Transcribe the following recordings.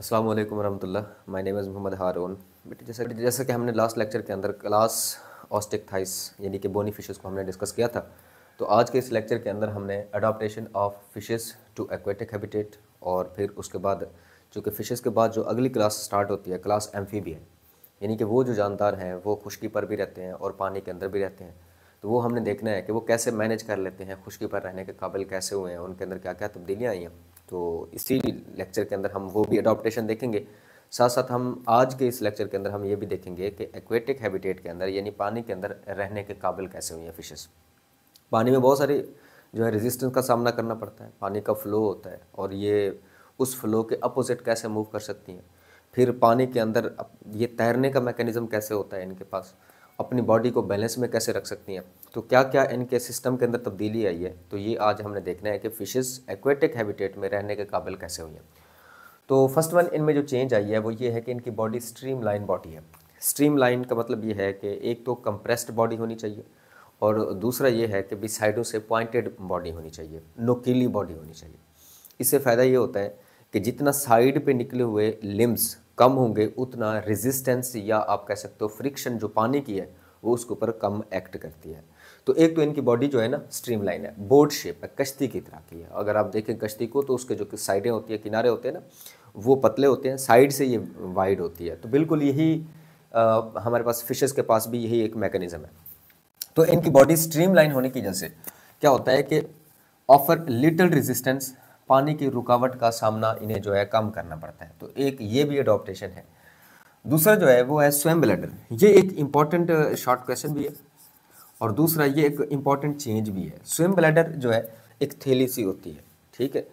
अस्सलाम वालेकुम रहमतुल्लाह my name is Mohammad Haroon बेटे जैसे जैसे कि हमने लास्ट लेक्चर के अंदर क्लास ऑस्टिक थाइस यानी कि बोनी फिशेस को हमने डिस्कस किया था तो आज के इस लेक्चर के अंदर हमने adaptation of fishes to aquatic habitat और फिर उसके बाद चूँकि फिशेस के बाद जो अगली क्लास स्टार्ट होती है क्लास एम्फीबियन यानी कि वो जो जानदार हैं वो खुशकी पर भी रहते हैं और पानी के अंदर भी रहते हैं तो वो हमने देखना है कि वो कैसे मैनेज कर लेते हैं खुशकी पर रहने के काबिल कैसे हुए हैं उनके अंदर क्या क्या तब्दीलियाँ आई हैं तो इसी लेक्चर के अंदर हम वो भी अडोप्टेशन देखेंगे साथ साथ हम आज के इस लेक्चर के अंदर हम ये भी देखेंगे कि एक्वेटिक हैबिटेट के अंदर यानी पानी के अंदर रहने के काबिल कैसे हुई हैं फिशेस पानी में बहुत सारी जो है रेजिस्टेंस का सामना करना पड़ता है पानी का फ्लो होता है और ये उस फ्लो के अपोजिट कैसे मूव कर सकती हैं फिर पानी के अंदर ये तैरने का मैकेनिज़्म कैसे होता है इनके पास अपनी बॉडी को बैलेंस में कैसे रख सकती हैं तो क्या क्या इनके सिस्टम के अंदर तब्दीली आई है तो ये आज हमने देखना है कि फिशेस एक्वेटिक हैबिटेट में रहने के काबिल कैसे हुई हैं तो फर्स्ट वन इनमें जो चेंज आई है वो ये है कि इनकी बॉडी स्ट्रीम लाइन बॉडी है स्ट्रीम लाइन का मतलब ये है कि एक तो कंप्रेस्ड बॉडी होनी चाहिए और दूसरा ये है कि भी साइडों से पॉइंटेड बॉडी होनी चाहिए नोकीली बॉडी होनी चाहिए इससे फ़ायदा ये होता है कि जितना साइड पे निकले हुए लिम्स कम होंगे उतना रेजिस्टेंस या आप कह सकते हो फ्रिक्शन जो पानी की है वो उसके ऊपर कम एक्ट करती है तो एक तो इनकी बॉडी जो है ना स्ट्रीम लाइन है बोट शेप है कश्ती की तरह की है अगर आप देखें कश्ती को तो उसके जो साइडें होती है किनारे होते हैं ना वो पतले होते हैं साइड से ये वाइड होती है तो बिल्कुल यही आ, हमारे पास फिशेस के पास भी यही एक मैकेनिज़्म है तो इनकी बॉडी स्ट्रीम लाइन होने की वजह से क्या होता है कि ऑफर लिटल रेजिस्टेंस पानी की रुकावट का सामना इन्हें जो है कम करना पड़ता है तो एक ये भी अडोप्टेशन है दूसरा जो है वो है स्वयं ब्लडर ये एक इम्पॉर्टेंट शॉर्ट क्वेश्चन भी है और दूसरा ये एक इम्पॉर्टेंट चेंज भी है स्वयं ब्लैडर जो है एक थैली सी होती है ठीक है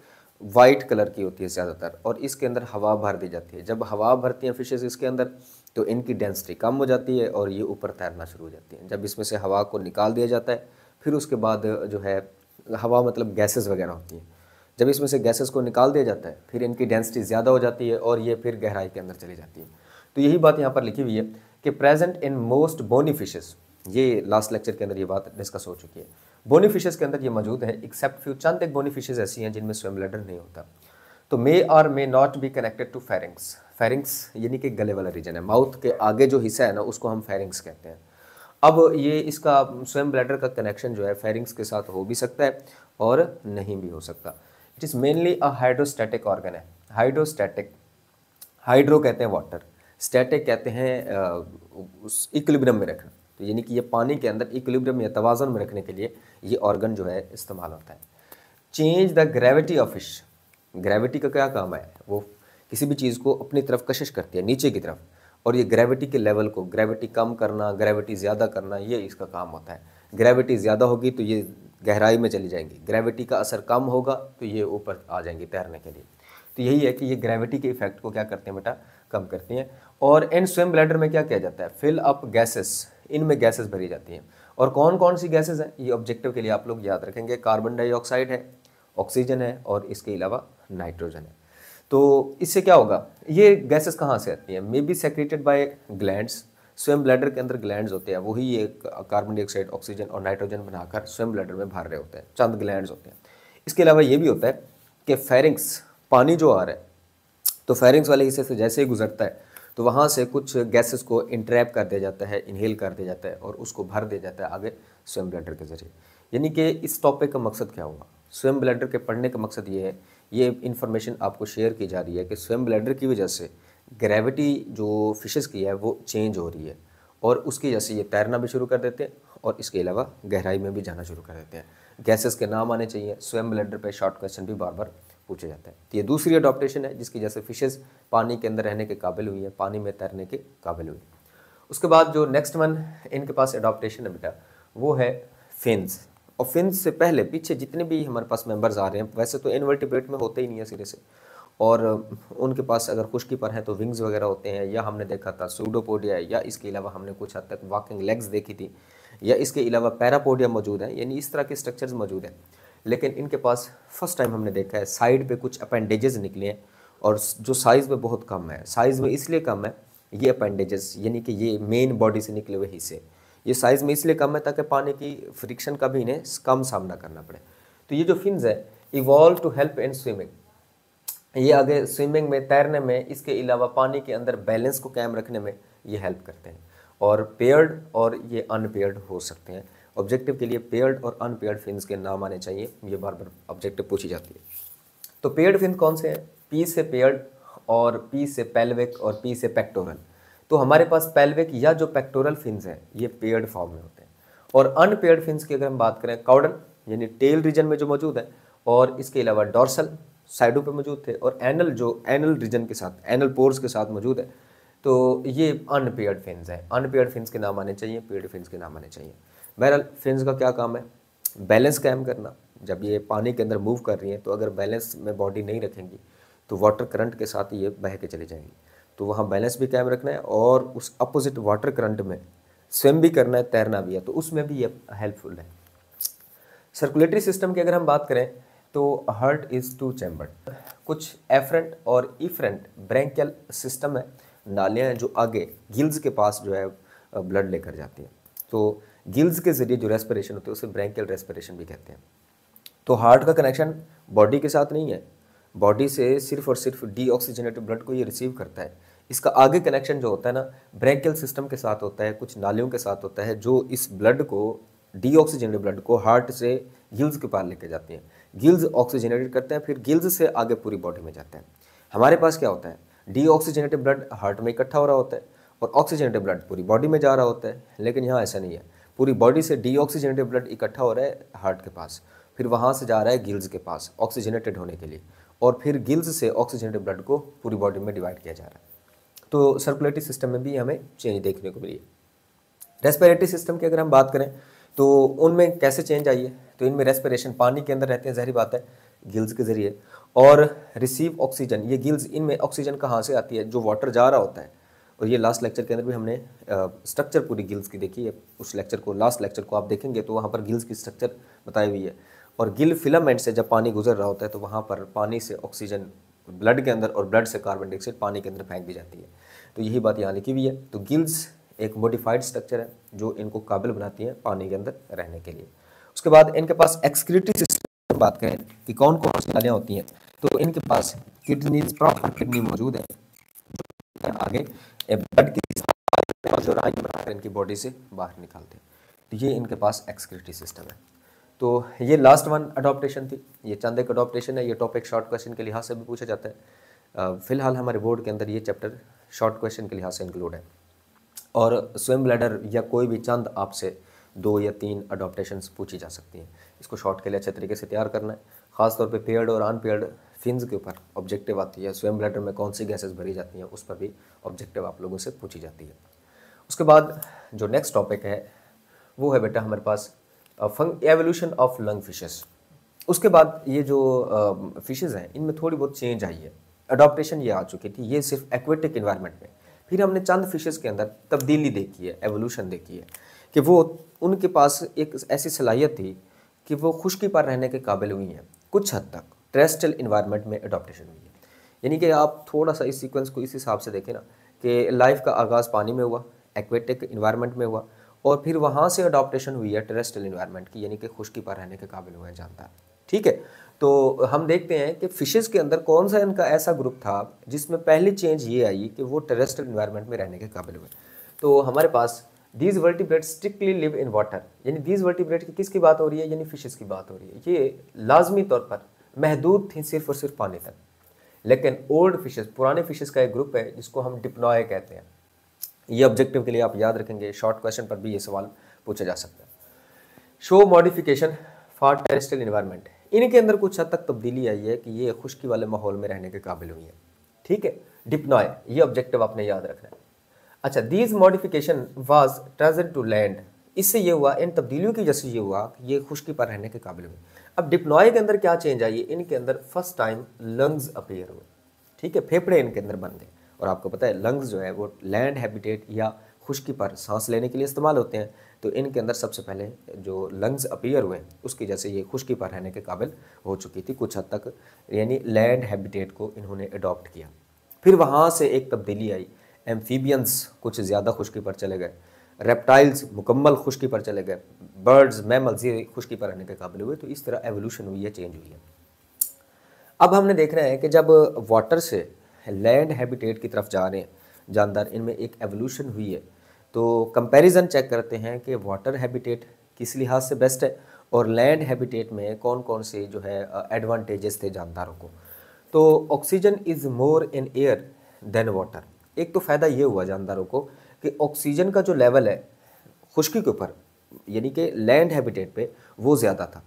वाइट कलर की होती है ज़्यादातर और इसके अंदर हवा भर दी जाती है जब हवा भरती हैं फिशेज इसके अंदर तो इनकी डेंसिटी कम हो जाती है और ये ऊपर तैरना शुरू हो जाती है जब इसमें से हवा को निकाल दिया जाता है फिर उसके बाद जो है हवा मतलब गैसेस वगैरह होती हैं जब इसमें से गैसेस को निकाल दिया जाता है फिर इनकी डेंसिटी ज़्यादा हो जाती है और ये फिर गहराई के अंदर चली जाती है तो यही बात यहाँ पर लिखी हुई है कि present in most bony fishes ये लास्ट लेक्चर के अंदर ये बात डिस्कस हो चुकी है बोनी फिशेज के अंदर ये मौजूद है एक्सेप्ट फ्यू चंद एक बोनी फिशेज ऐसी हैं जिनमें स्विम लेडर नहीं होता तो may or may not be connected to pharynx pharynx यानी कि गले वाला रीजन है माउथ के आगे जो हिस्सा है ना उसको हम फेरिंग्स कहते हैं अब ये इसका स्वयं ब्लैडर का कनेक्शन जो है फेरिंग्स के साथ हो भी सकता है और नहीं भी हो सकता it is mainly a hydrostatic organ है हाइड्रोस्टैटिक हाइड्रो कहते हैं वाटर स्टैटिक कहते हैं उस इक्विलिब्रियम में रखना तो यानी कि ये पानी के अंदर इक्विलिब्रियम या तोजन में रखने के लिए ये ऑर्गन जो है इस्तेमाल होता है change the gravity of fish gravity का क्या काम है वो किसी भी चीज़ को अपनी तरफ कशिश करती है नीचे की तरफ और ये ग्रेविटी के लेवल को ग्रेविटी कम करना ग्रेविटी ज़्यादा करना ये इसका काम होता है ग्रेविटी ज़्यादा होगी तो ये गहराई में चली जाएंगी ग्रेविटी का असर कम होगा तो ये ऊपर आ जाएंगी तैरने के लिए तो यही है कि ये ग्रेविटी के इफेक्ट को क्या करते हैं बेटा कम करती हैं और इन स्विम ब्लैडर में क्या किया जाता है फिल अप गैसेस इनमें गैसेस भरी जाती हैं और कौन कौन सी गैसेस हैं ये ऑब्जेक्टिव के लिए आप लोग याद रखेंगे कार्बन डाइऑक्साइड है ऑक्सीजन है और इसके अलावा नाइट्रोजन है तो इससे क्या होगा ये गैसेस कहाँ से आती हैं may be secreted by glands swim bladder के अंदर ग्लैंड होते हैं वही एक कार्बन डाइऑक्साइड ऑक्सीजन और नाइट्रोजन बनाकर स्वयं ब्लैडर में भर रहे होते हैं चंद ग्लैंड होते हैं इसके अलावा ये भी होता है कि फेरिंग्स पानी जो आ रहा है तो फेरिंग्स वाले हिस्से से जैसे ही गुजरता है तो वहाँ से कुछ गैसेस को इंट्रैप कर दिया जाता है इनहेल कर दिया जाता है और उसको भर दिया जाता है आगे स्वयं ब्लैडर के ज़रिए यानी कि इस टॉपिक का मकसद क्या हुआ स्वयं ब्लैडर के पढ़ने का मकसद ये है ये इन्फॉर्मेशन आपको शेयर की जा रही है कि स्वयं ब्लैडर की वजह से ग्रेविटी जो फिशेस की है वो चेंज हो रही है और उसकी वजह से ये तैरना भी शुरू कर देते हैं और इसके अलावा गहराई में भी जाना शुरू कर देते हैं गैसेस के नाम आने चाहिए स्वयं ब्लेंडर पर शॉर्ट क्वेश्चन भी बार बार पूछे जाते हैं तो ये दूसरी अडोप्टेशन है जिसकी वजह से फिशेज़ पानी के अंदर रहने के काबिल हुई है पानी में तैरने के काबिल हुई उसके बाद जो नेक्स्ट वन इनके पास अडोप्टेशन है बेटा वो है फिन्स और फिन्स से पहले पीछे जितने भी हमारे पास मेम्बर्स आ रहे हैं वैसे तो इनवर्टिब्रेट में होते ही नहीं है सिरे से और उनके पास अगर खुश्की पर है तो विंग्स वगैरह होते हैं या हमने देखा था सूडोपोडिया या इसके अलावा हमने कुछ हद तक वॉकिंग लेग्स देखी थी या इसके अलावा पैरापोडिया मौजूद है यानी इस तरह के स्ट्रक्चर्स मौजूद हैं लेकिन इनके पास फर्स्ट टाइम हमने देखा है साइड पे कुछ अपेंडेजेस निकले हैं और जो साइज़ में बहुत कम है साइज़ में इसलिए कम है ये अपेंडेजेस यानी कि ये मेन बॉडी से निकले हुए हिस्से ये साइज़ में इसलिए कम है ताकि पानी की फ्रिक्शन का भी इन्हें कम सामना करना पड़े तो ये जो फिन्स है evolve to help in swimming ये आगे स्विमिंग में तैरने में इसके अलावा पानी के अंदर बैलेंस को कायम रखने में ये हेल्प करते हैं और पेयर्ड और ये अनपेयर्ड हो सकते हैं ऑब्जेक्टिव के लिए पेयर्ड और अनपेयर्ड फिन के नाम आने चाहिए ये बार बार ऑब्जेक्टिव पूछी जाती है तो पेयर्ड फिन कौन से हैं पी से पेयर्ड और पी से पेल्विक और पी से पेक्टोरल तो हमारे पास पेल्विक या जो पेक्टोरल फिन्स हैं ये पेयर्ड फॉर्म में होते हैं और अनपेयर्ड फिन्स की अगर हम बात करें काउडन यानी टेल रीजन में जो मौजूद है और इसके अलावा डॉर्सल साइडों पे मौजूद थे और एनल जो एनल रीजन के साथ एनल पोर्स के साथ मौजूद है तो ये अनपेयर्ड फिन्स हैं अनपेयर्ड फिन्स के नाम आने चाहिए पेयर्ड फिन्स के नाम आने चाहिए बहरहाल फिन्स का क्या काम है बैलेंस कायम करना जब ये पानी के अंदर मूव कर रही हैं तो अगर बैलेंस में बॉडी नहीं रखेंगी तो वाटर करंट के साथ ये बह के चले जाएंगी तो वहाँ बैलेंस भी कायम रखना है और उस अपोजिट वाटर करंट में स्विम भी करना है तैरना भी है तो उसमें भी ये हेल्पफुल है सर्कुलेटरी सिस्टम की अगर हम बात करें तो हर्ट इज़ टू चैम्बर कुछ एफरेंट और इफरेंट ब्रेंकियल सिस्टम है नालियाँ हैं जो आगे गिल्स के पास जो है ब्लड लेकर जाती हैं तो गिल्स के ज़रिए जो रेस्पिरेशन होती है उसे ब्रेंकियल रेस्पिरेशन भी कहते हैं तो हार्ट का कनेक्शन बॉडी के साथ नहीं है बॉडी से सिर्फ और सिर्फ डी डीऑक्सीजनेटेड ब्लड को ये रिसीव करता है इसका आगे कनेक्शन जो होता है ना ब्रैंकियल सिस्टम के साथ होता है कुछ नालियों के साथ होता है जो इस ब्लड को डीऑक्सीजनेटेड ब्लड को हार्ट से गिल्स के पार लेके जाती हैं गिल्स ऑक्सीजनेटेड करते हैं फिर गिल्स से आगे पूरी बॉडी में जाते हैं हमारे पास क्या होता है डीऑक्सीजनेटेड ब्लड हार्ट में इकट्ठा हो रहा होता है और ऑक्सीजनेटेड ब्लड पूरी बॉडी में जा रहा होता है लेकिन यहाँ ऐसा नहीं है पूरी बॉडी से डीऑक्सीजनेटेड ब्लड इकट्ठा हो रहा है हार्ट के पास फिर वहाँ से जा रहा है गिल्स के पास ऑक्सीजनेटेड होने के लिए और फिर गिल्स से ऑक्सीजनेटेड ब्लड को पूरी बॉडी में डिवाइड किया जा रहा है तो सर्कुलेटरी सिस्टम में भी हमें चेंज देखने को मिली है रेस्पिरेटरी सिस्टम की अगर हम बात करें तो उनमें कैसे चेंज आई है तो इनमें रेस्पिरेशन पानी के अंदर रहते हैं जहरी बात है गिल्स के ज़रिए और रिसीव ऑक्सीजन ये गिल्स इनमें ऑक्सीजन कहाँ से आती है जो वाटर जा रहा होता है और ये लास्ट लेक्चर के अंदर भी हमने स्ट्रक्चर पूरी गिल्स की देखी है उस लेक्चर को लास्ट लेक्चर को आप देखेंगे तो वहाँ पर गिल्स की स्ट्रक्चर बताई हुई है और गिल फिलामेंट से जब पानी गुजर रहा होता है तो वहाँ पर पानी से ऑक्सीजन ब्लड के अंदर और ब्लड से कार्बन डाइऑक्साइड पानी के अंदर फेंक दी जाती है तो यही बात यहाँ लिखी हुई है तो गिल्स एक मोडिफाइड स्ट्रक्चर है जो इनको काबिल बनाती है पानी के अंदर रहने के लिए उसके बाद इनके पास एक्सक्रिटिव सिस्टम बात करें कि कौन कौन सी नालियाँ होती हैं तो इनके पास किडनी प्रॉपर किडनी मौजूद है आगे ब्लड की जो राय बनाकर इनकी बॉडी से बाहर निकालते हैं तो ये इनके पास एक्सक्रिटिव सिस्टम है तो ये लास्ट वन अडोप्टेशन थी ये चंद एक अडोप्टेशन है ये टॉपिक शॉर्ट क्वेश्चन के लिहाज से भी पूछा जाता है फिलहाल हमारे बोर्ड के अंदर ये चैप्टर शॉर्ट क्वेश्चन के लिहाज से इंक्लूड है और स्विम ब्लैडर या कोई भी चंद आपसे दो या तीन अडोप्टेशन पूछी जा सकती हैं इसको शॉर्ट के लिए अच्छे तरीके से तैयार करना है खासतौर पे पेयर्ड और अनपेयर्ड फिन्स के ऊपर ऑब्जेक्टिव आती है स्वयं ब्लैडर में कौन सी गैसेज भरी जाती हैं उस पर भी ऑब्जेक्टिव आप लोगों से पूछी जाती है उसके बाद जो नेक्स्ट टॉपिक है वो है बेटा हमारे पास फंग एवोल्यूशन ऑफ लंग फिशेस उसके बाद ये जो फिशेज़ हैं इनमें थोड़ी बहुत चेंज आई है अडोप्टेशन ये आ चुकी थी ये सिर्फ एक्वेटिक इन्वायरमेंट में फिर हमने चंद फिशेज़ के अंदर तब्दीली देखी है एवोल्यूशन देखी है कि वो उनके पास एक ऐसी सलाहियत थी कि वो खुशकी पर रहने के काबिल हुई हैं कुछ हद तक ट्रेस्टल इन्वायरमेंट में अडोप्टेशन हुई है यानी कि आप थोड़ा सा इस सीक्वेंस को इस हिसाब से देखें ना कि लाइफ का आगाज़ पानी में हुआ एक्वेटिक इन्वायरमेंट में हुआ और फिर वहाँ से अडोप्टेशन हुई है टेरेस्टल इन्वायरमेंट की यानी कि खुश्की पर रहने के काबिल हुए हैं जानता है ठीक है तो हम देखते हैं कि फिशेज़ के अंदर कौन सा इनका ऐसा ग्रुप था जिसमें पहली चेंज ये आई कि वो टेरेस्ट इन्वायरमेंट में रहने के काबिल हुए तो हमारे पास these vertebrate strictly live in water यानी दीज वर्टिब्रेट की किसकी बात हो रही है यानी फिशेज़ की बात हो रही है ये लाजमी तौर पर महदूद थी सिर्फ और सिर्फ पानी तक लेकिन ओल्ड फिशेज़ पुराने फिशेज़ का एक ग्रुप है जिसको हम डिप्नॉय कहते हैं ये ऑब्जेक्टिव के लिए आप याद रखेंगे शॉर्ट क्वेश्चन पर भी ये सवाल पूछा जा सकता है show modification for terrestrial environment इनके अंदर कुछ हद तक तब्दीली आई है कि ये खुश्की वाले माहौल में रहने के काबिल हुई है ठीक है डिपनॉय ये ऑब्जेक्टिव आपने याद रखना है अच्छा these modification was transient to land इससे ये हुआ इन तब्दीलियों की वजह से ये हुआ कि ये खुश्की पर रहने के काबिल हुए अब डिपनॉय के अंदर क्या चेंज आई है इनके अंदर फर्स्ट टाइम लंग्स अपेयर हुए ठीक है फेफड़े इनके अंदर बन गए और आपको पता है लंग्स जो है वो लैंड हैबिटेट या खुश्की पर सांस लेने के लिए इस्तेमाल होते हैं तो इनके अंदर सबसे पहले जो लंग्स अपीयर हुए उसकी वजह से ये खुश्की पर रहने के काबिल हो चुकी थी कुछ हद तक यानी लैंड हैबिटेट को इन्होंने अडॉप्ट किया फिर वहाँ से एक तब्दीली आई एम्फीबियंस कुछ ज़्यादा खुश्की पर चले गए रेप्टाइल्स मुकम्मल खुश्की पर चले गए बर्ड्स मैमल्स ये खुश्की पर रहने के काबिल हुए तो इस तरह एवोल्यूशन हुई है चेंज हुई है अब हमने देख रहे हैं कि जब वाटर से लैंड हैबिटेट की तरफ जा रहे हैं जानदार इनमें एक एवोल्यूशन हुई है तो कंपैरिजन चेक करते हैं कि वाटर हैबिटेट किस लिहाज से बेस्ट है और लैंड हैबिटेट में कौन कौन से जो है एडवांटेजेस थे जानदारों को तो oxygen is more in air than water एक तो फ़ायदा ये हुआ जानदारों को कि ऑक्सीजन का जो लेवल है खुश्की के ऊपर यानी कि लैंड हैबिटेट पे वो ज़्यादा था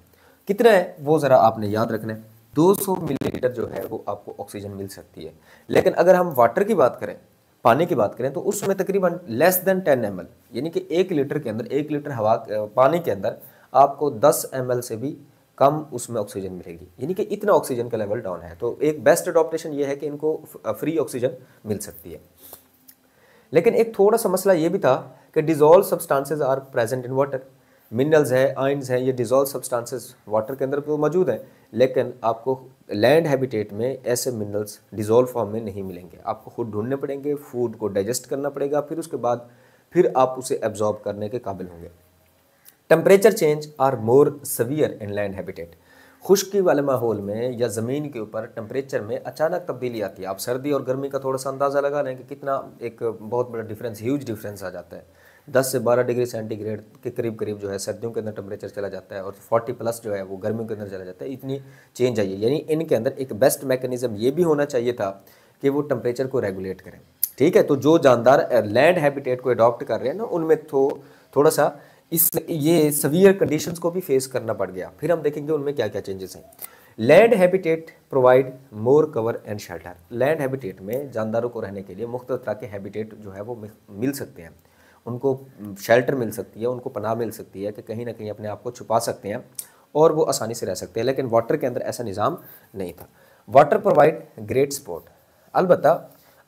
कितना है वो ज़रा आपने याद रखना है 200 मिलीलीटर जो है वो आपको ऑक्सीजन मिल सकती है लेकिन अगर हम वाटर की बात करें पानी की बात करें तो उसमें तकरीबन लेस देन टेन एम यानी कि एक लीटर के अंदर एक लीटर हवा पानी के अंदर आपको दस एम से भी कम उसमें ऑक्सीजन मिलेगी यानी कि इतना ऑक्सीजन का लेवल डाउन है तो एक बेस्ट अडोप्टेशन ये है कि इनको फ्री ऑक्सीजन मिल सकती है लेकिन एक थोड़ा सा मसला ये भी था कि dissolve substances are present in water minerals हैं आइंस हैं ये डिजोल्व सब्सटेंसेस वाटर के अंदर तो मौजूद हैं लेकिन आपको लैंड हैबिटेट में ऐसे मिनरल्स डिजोल्व फॉर्म में नहीं मिलेंगे आपको खुद ढूंढने पड़ेंगे फूड को डाइजेस्ट करना पड़ेगा फिर उसके बाद फिर आप उसे एब्जॉर्ब करने के काबिल होंगे temperature change are more severe in land habitat खुश्की वाले माहौल में या ज़मीन के ऊपर टेम्परेचर में अचानक तब्दीली आती है आप सर्दी और गर्मी का थोड़ा सा अंदाज़ा लगा लें कि कितना एक बहुत बड़ा डिफरेंस ह्यूज डिफरेंस आ जाता है दस से बारह डिग्री सेंटीग्रेड के करीब करीब जो है सर्दियों के अंदर टेम्परेचर चला जाता है और फोर्टी प्लस जो है वो गर्मियों के अंदर चला जाता है इतनी चेंज आई है यानी इनके अंदर एक बेस्ट मैकेनिज्म ये भी होना चाहिए था कि वो टेम्परेचर को रेगुलेट करें ठीक है तो जो जानदार लैंड हैबिटेट को अडॉप्ट कर रहे हैं ना उनमें थो, थोड़ा सा इस ये सवियर कंडीशन को भी फेस करना पड़ गया फिर हम देखेंगे उनमें क्या क्या चेंजेस हैं land habitat provide more cover and shelter land habitat में जानदारों को रहने के लिए मुख्त तरह के हैबिटेट जो है वो मिल सकते हैं उनको शेल्टर मिल सकती है उनको पनाह मिल सकती है कि कहीं ना कहीं अपने आप को छुपा सकते हैं और वो आसानी से रह सकते हैं लेकिन वाटर के अंदर ऐसा निज़ाम नहीं था वाटर प्रोवाइड ग्रेट स्पोर्ट अलबत्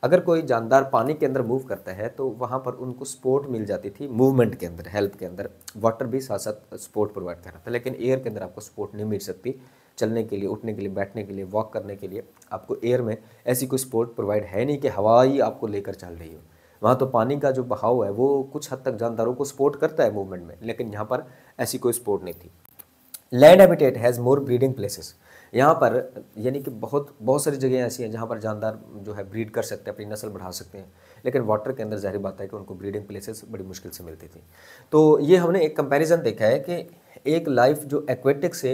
अगर कोई जानदार पानी के अंदर मूव करता है तो वहाँ पर उनको सपोर्ट मिल जाती थी मूवमेंट के अंदर हेल्प के अंदर वाटर भी साथ साथ सपोर्ट प्रोवाइड कर रहा था लेकिन एयर के अंदर आपको सपोर्ट नहीं मिल सकती चलने के लिए उठने के लिए बैठने के लिए वॉक करने के लिए आपको एयर में ऐसी कोई सपोर्ट प्रोवाइड है नहीं कि हवा ही आपको लेकर चल रही हो वहाँ तो पानी का जो बहाव है वो कुछ हद तक जानदारों को सपोर्ट करता है मूवमेंट में लेकिन यहाँ पर ऐसी कोई सपोर्ट नहीं थी land habitat has more breeding places यहाँ पर यानी कि बहुत बहुत सारी जगह ऐसी हैं जहाँ पर जानदार जो है ब्रीड कर सकते हैं अपनी नस्ल बढ़ा सकते हैं लेकिन वाटर के अंदर जाहिर बात है कि उनको ब्रीडिंग प्लेसेस बड़ी मुश्किल से मिलती थी तो ये हमने एक कंपैरिजन देखा है कि एक लाइफ जो एक्वेटिक से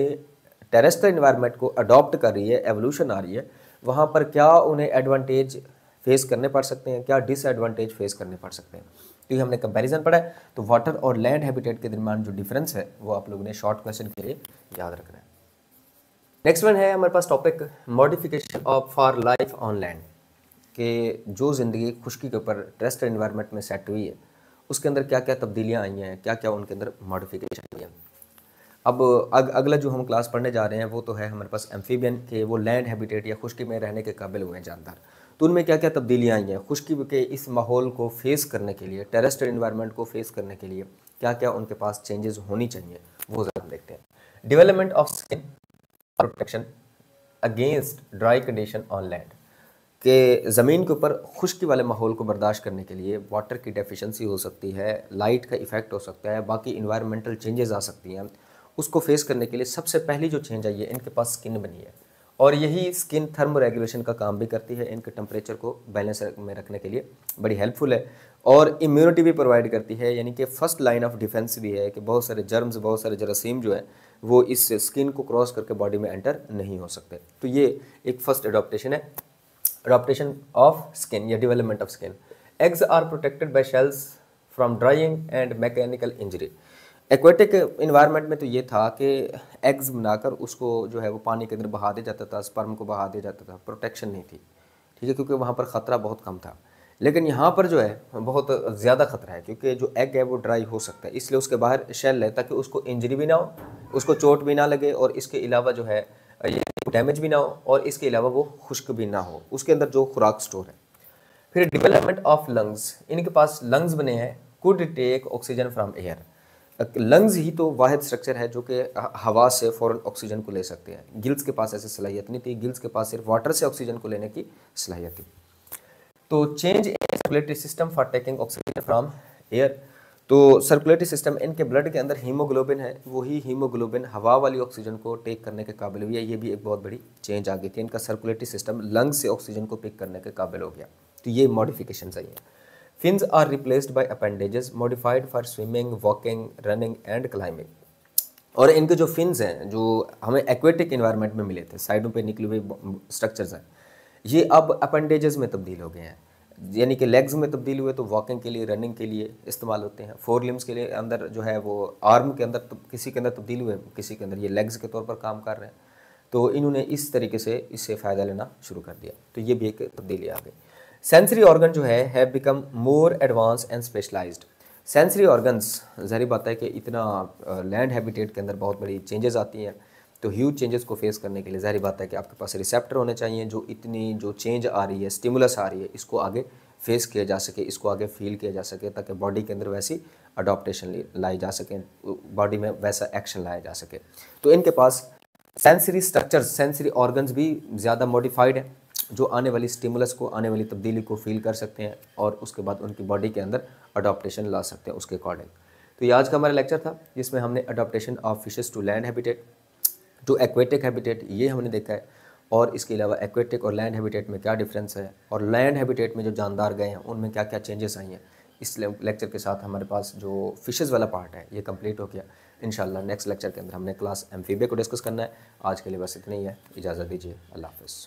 टेरेस्ट्रल इन्वायरमेंट को अडॉप्ट कर रही है एवोल्यूशन आ रही है वहाँ पर क्या उन्हें एडवांटेज फेस करने पड़ सकते हैं क्या डिसएडवांटेज फेस करने पड़ सकते हैं तो ये हमने कंपैरिजन पढ़ा है तो वाटर और लैंड हैबिटेट के दरमियान जो डिफरेंस है वो आप लोगों ने शॉर्ट क्वेश्चन के लिए याद रखना है नेक्स्ट वन है हमारे पास topic modification of for life on land के जो ज़िंदगी खुशकी के ऊपर ट्रेस्ट इन्वायरमेंट में सेट हुई है उसके अंदर क्या क्या तब्दीलियाँ आई हैं क्या क्या उनके अंदर मॉडिफिकेशन आई है अब अग, अगला जो हम क्लास पढ़ने जा रहे हैं वो तो है हमारे पास एम्फीबियन के वो लैंड हैबिटेट या खुशकी में रहने के काबिल हुए हैं जानदार तो उनमें क्या क्या तब्दीलियाँ आई हैं खुश्की के इस माहौल को फेस करने के लिए टेरेस्ट्रियल इन्वायरमेंट को फेस करने के लिए क्या क्या उनके पास चेंजेस होनी चाहिए वो ज़रा देखते हैं development of skin protection against dry condition on land के ज़मीन के ऊपर खुश्की वाले माहौल को बर्दाश्त करने के लिए वाटर की डेफिशिएंसी हो सकती है लाइट का इफ़ेक्ट हो सकता है बाकी इन्वायरमेंटल चेंजेस आ सकती हैं उसको फेस करने के लिए सबसे पहली जो चेंज आई है इनके पास स्किन बनी है और यही स्किन थर्मो रेगुलेशन का काम भी करती है इनके टेम्परेचर को बैलेंस में रखने के लिए बड़ी हेल्पफुल है और इम्यूनिटी भी प्रोवाइड करती है यानी कि फर्स्ट लाइन ऑफ डिफेंस भी है कि बहुत सारे जर्म्स बहुत सारे जरासीम जो है वो इस स्किन को क्रॉस करके बॉडी में एंटर नहीं हो सकते तो ये एक फर्स्ट एडोप्टेशन है अडोप्टेशन ऑफ स्किन या development of skin eggs are protected by shells from drying and mechanical injury aquatic environment में तो ये था कि एग्ज़ बनाकर उसको जो है वो पानी के अंदर बहा दिया जाता था स्पर्म को बहा दिया जाता था प्रोटेक्शन नहीं थी ठीक है क्योंकि वहाँ पर ख़तरा बहुत कम था लेकिन यहाँ पर जो है बहुत ज़्यादा ख़तरा है क्योंकि जो एग है वो ड्राई हो सकता है इसलिए उसके बाहर शेल है ताकि उसको इंजरी भी ना हो उसको चोट भी ना लगे और इसके अलावा जो है डैमेज भी ना हो और इसके अलावा वो खुश्क भी ना हो उसके अंदर जो खुराक स्टोर है फिर डिवेलपमेंट ऑफ लंग्स इनके पास लंग्स बने हैं could take oxygen from air lungs ही तो वाहिद स्ट्रक्चर है जो कि हवा से फ़ौरन ऑक्सीजन को ले सकते हैं गिल्स के पास ऐसी सलाहियत नहीं थी गिल्स के पास सिर्फ वाटर से ऑक्सीजन को लेने की सलाहियत थी तो change in circulatory system for taking oxygen from air तो सर्कुलेटरी सिस्टम इनके ब्लड के अंदर हीमोग्लोबिन है वही हीमोग्लोबिन हवा वाली ऑक्सीजन को टेक करने के काबिल हुई है ये भी एक बहुत बड़ी चेंज आ गई थी इनका सर्कुलेटरी सिस्टम लंग्स से ऑक्सीजन को पिक करने के काबिल हो गया तो ये मॉडिफिकेशन सही है Fins are replaced by appendages modified for swimming walking running and climbing और इनके जो फिन्स हैं जो हमें एक्वेटिक इन्वायरमेंट में मिले थे साइडों पर निकले हुए स्ट्रक्चर्स हैं ये अब अपेंडेजेस में तब्दील हो गए हैं यानी कि लेग्स में तब्दील हुए तो वॉकिंग के लिए रनिंग के लिए इस्तेमाल होते हैं फोर लिम्स के लिए अंदर जो है वो आर्म के अंदर किसी के अंदर तब्दील हुए किसी के अंदर ये लेग्स के तौर पर काम कर रहे हैं तो इन्होंने इस तरीके से इससे फ़ायदा लेना शुरू कर दिया तो ये भी एक तब्दीली आ गई सेंसरी ऑर्गन जो है have become more advanced and specialised sensory organs जहरी बात है कि इतना लैंड हैबिटेट के अंदर बहुत बड़ी चेंजेस आती हैं तो ह्यूज चेंजेस को फेस करने के लिए जहरी बात है कि आपके पास रिसेप्टर होने चाहिए जो इतनी जो चेंज आ रही है स्टिमुलस आ रही है इसको आगे फेस किया जा सके इसको आगे फील किया जा सके ताकि बॉडी के अंदर वैसी अडोप्टेशन लाई जा सके बॉडी में वैसा एक्शन लाया जा सके तो इनके पास सेंसरी स्ट्रक्चर सेंसरी ऑर्गन्स भी ज़्यादा मॉडिफाइड हैं जो आने वाली स्टिमुलस को आने वाली तब्दीली को फील कर सकते हैं और उसके बाद उनकी बॉडी के अंदर अडोप्टेशन ला सकते हैं उसके अकॉर्डिंग तो ये आज का हमारा लेक्चर था जिसमें हमने adoption of fishes to land habitat to aquatic habitat ये हमने देखा है और इसके अलावा एक्वेटिक और लैंड हैबिटेट में क्या डिफरेंस है और लैंड हैबिटेट में जो जानदार गए हैं उनमें क्या क्या चेंजेस आई हैं इस लेक्चर के साथ हमारे पास जो फिशेज़ वाला पार्ट है ये कंप्लीट हो गया इन नेक्स्ट लेक्चर के अंदर हमने क्लास एम को डिस्कस करना है आज के लिए बस इतना ही है इजाज़त दीजिए अल्लाह हाफ़